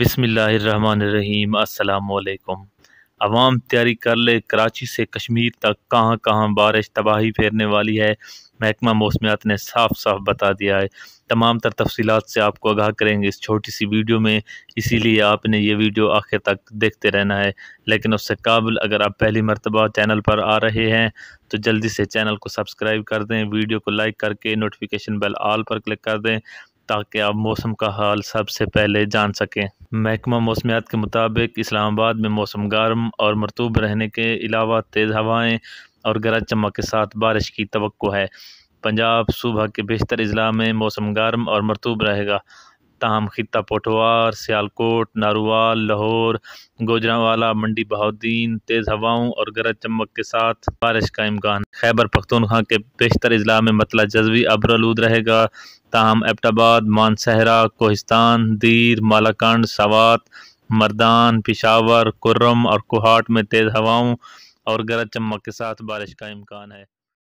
बिसमीम अल्लाम आवाम तैयारी कर ले कराची से कश्मीर तक कहाँ कहाँ बारिश तबाही फेरने वाली है महकमा मौसमियात ने साफ साफ बता दिया है तमाम तर तफसीत से आपको आगाह करेंगे इस छोटी सी वीडियो में इसीलिए आपने ये वीडियो आखिर तक देखते रहना है लेकिन उससे काबिल अगर आप पहली मरतबा चैनल पर आ रहे हैं तो जल्दी से चैनल को सब्सक्राइब कर दें वीडियो को लाइक करके नोटिफिकेशन बेल आल पर क्लिक कर दें ताकि आप मौसम का हाल सबसे पहले जान सकें महकमा मौसमियात के मुताबिक इस्लामाबाद में मौसम गर्म और मरतूब रहने के अलावा तेज़ हवाएँ और गरज चमक के साथ बारिश की तो है पंजाब सुबह के बेशतर अजला में मौसम गर्म और मरतूब रहेगा तहम खिता पोटवार सियालकोट नारोवाल लाहौर गोजरावाला मंडी बहाद्दीन तेज़ हवाओं और गरज चमक के साथ बारिश का इम्कान खैबर पख्तनखा के बेशतर अजला में मतला जजवी अबरलूद रहेगा ताहम एबटाबाद मानसहरा कोहिस्तान दीर मालाकंड सवात मर्दान पिशावर कुर्रम और कुहाट में तेज़ हवाओं और गरज चमक के साथ बारिश का इम्कान है